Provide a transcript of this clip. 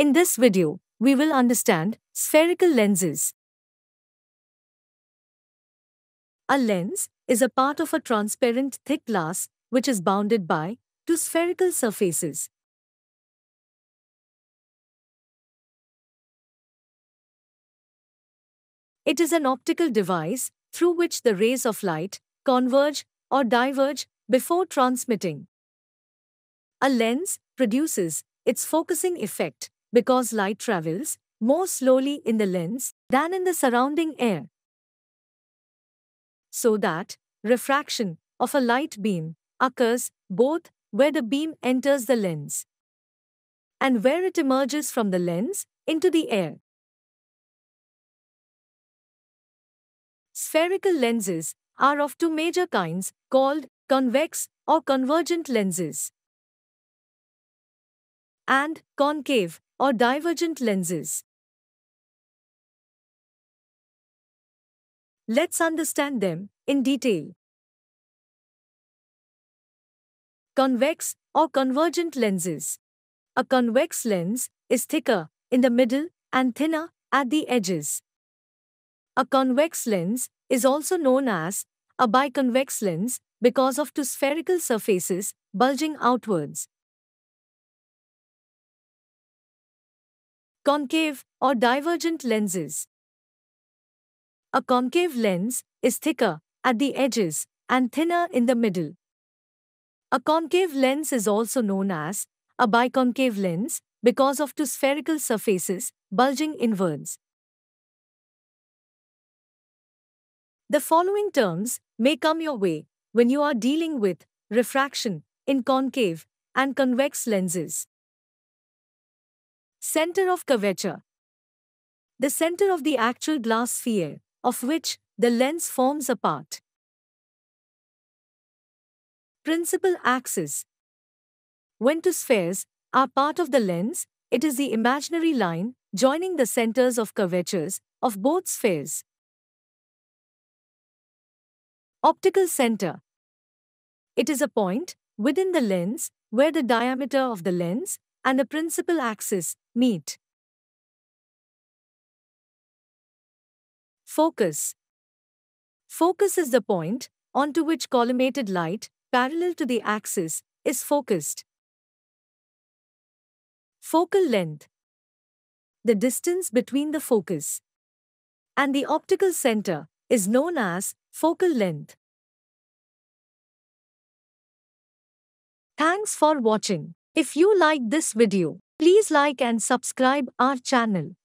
In this video, we will understand spherical lenses. A lens is a part of a transparent thick glass which is bounded by two spherical surfaces. It is an optical device through which the rays of light converge or diverge before transmitting. A lens produces its focusing effect because light travels more slowly in the lens than in the surrounding air. So that refraction of a light beam occurs both where the beam enters the lens and where it emerges from the lens into the air. Spherical lenses are of two major kinds called convex or convergent lenses and concave or divergent lenses. Let's understand them in detail. Convex or convergent lenses. A convex lens is thicker in the middle and thinner at the edges. A convex lens is also known as a biconvex lens because of two spherical surfaces bulging outwards. concave, or divergent lenses. A concave lens is thicker at the edges and thinner in the middle. A concave lens is also known as a biconcave lens because of two spherical surfaces bulging inwards. The following terms may come your way when you are dealing with refraction in concave and convex lenses. Center of curvature. The center of the actual glass sphere, of which the lens forms a part. Principal axis. When two spheres are part of the lens, it is the imaginary line joining the centers of curvatures of both spheres. Optical center. It is a point within the lens where the diameter of the lens and the principal axis meet. Focus Focus is the point onto which collimated light, parallel to the axis, is focused. Focal length The distance between the focus and the optical center is known as focal length. Thanks for watching. If you like this video, please like and subscribe our channel.